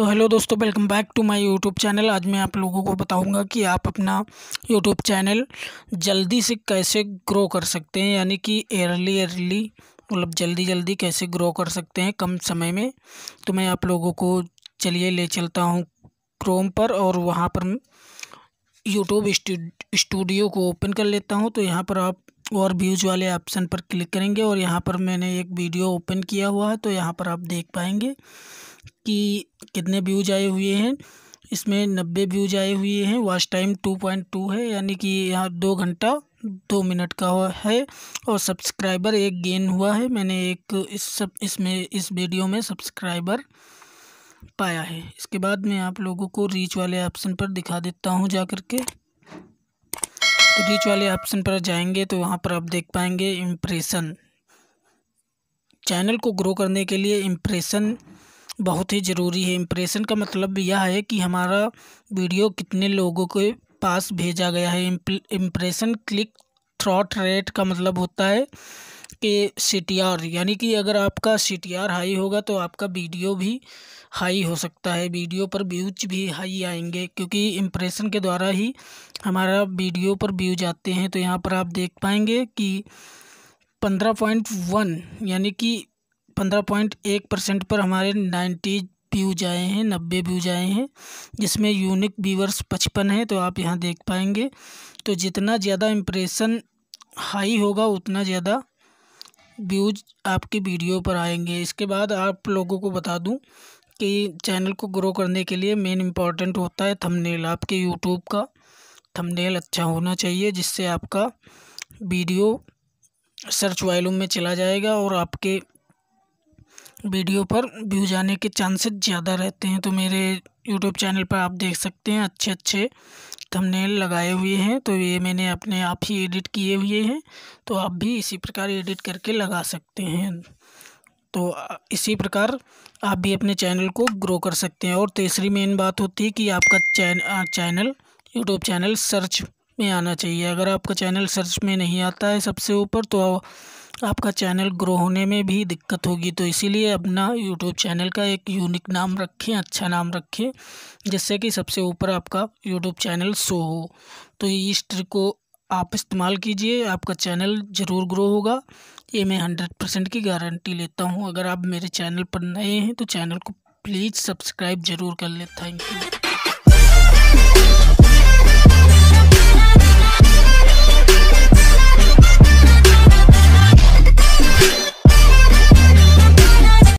तो हेलो दोस्तों welcome back to my YouTube channel आज मैं आप लोगों को बताऊंगा कि आप अपना यूट्यूब चैनल जल्दी से कैसे ग्रो कर सकते हैं यानी कि एयरली एयरली मतलब जल्दी जल्दी कैसे ग्रो कर सकते हैं कम समय में तो मैं आप लोगों को चलिए ले चलता हूँ क्रोम पर और वहाँ पर यूट्यूब स्टूडियो को ओपन कर लेता हूँ तो यहाँ पर आप और व्यूज़ वाले ऑप्शन पर क्लिक करेंगे और यहाँ पर मैंने एक वीडियो ओपन किया हुआ है तो यहाँ पर आप देख पाएंगे कि कितने व्यूज़ आए हुए हैं इसमें नब्बे व्यूज़ आए हुए हैं watch time two point two है यानी कि यहाँ दो घंटा दो मिनट का हुआ है और सब्सक्राइबर एक गेन हुआ है मैंने एक इस सब इसमें इस वीडियो में सब्सक्राइबर पाया है इसके बाद मैं आप लोगों को रीच वाले ऑप्शन पर दिखा देता हूँ जा कर के तो रीच वाले ऑप्शन पर जाएंगे तो वहाँ पर आप देख पाएंगे इम्प्रेशन चैनल को ग्रो करने के लिए इम्प्रेशन बहुत ही ज़रूरी है इम्प्रेशन का मतलब यह है कि हमारा वीडियो कितने लोगों के पास भेजा गया है इम्प्रेशन क्लिक थ्रॉट रेट का मतलब होता है कि सी यानी कि अगर आपका सी हाई होगा तो आपका वीडियो भी हाई हो सकता है वीडियो पर व्यूज भी हाई आएंगे क्योंकि इम्प्रेशन के द्वारा ही हमारा वीडियो पर व्यूज आते हैं तो यहाँ पर आप देख पाएंगे कि पंद्रह पॉइंट वन यानी कि पंद्रह पॉइंट एक परसेंट पर हमारे नाइन्टी व्यूज आए हैं नब्बे व्यूज आए हैं जिसमें यूनिक व्यूवर्स पचपन हैं तो आप यहाँ देख पाएंगे तो जितना ज़्यादा इम्प्रेशन हाई होगा उतना ज़्यादा व्यूज आपकी वीडियो पर आएंगे इसके बाद आप लोगों को बता दूं कि चैनल को ग्रो करने के लिए मेन इम्पॉर्टेंट होता है थंबनेल आपके यूट्यूब का थंबनेल अच्छा होना चाहिए जिससे आपका वीडियो सर्च वॉल्यूम में चला जाएगा और आपके वीडियो पर व्यूज़ आने के चांसेस ज़्यादा रहते हैं तो मेरे यूट्यूब चैनल पर आप देख सकते हैं अच्छे अच्छे थंबनेल लगाए हुए हैं तो ये मैंने अपने आप ही एडिट किए हुए हैं तो आप भी इसी प्रकार एडिट करके लगा सकते हैं तो इसी प्रकार आप भी अपने चैनल को ग्रो कर सकते हैं और तीसरी मेन बात होती है कि आपका चैन चैनल यूट्यूब चैनल सर्च में आना चाहिए अगर आपका चैनल सर्च में नहीं आता है सबसे ऊपर तो आपका चैनल ग्रो होने में भी दिक्कत होगी तो इसीलिए अपना यूट्यूब चैनल का एक यूनिक नाम रखें अच्छा नाम रखें जिससे कि सबसे ऊपर आपका यूट्यूब चैनल शो हो तो इस ट्रिक को आप इस्तेमाल कीजिए आपका चैनल ज़रूर ग्रो होगा ये मैं हंड्रेड परसेंट की गारंटी लेता हूँ अगर आप मेरे चैनल पर नए हैं तो चैनल को प्लीज़ सब्सक्राइब ज़रूर कर लें थैंक यू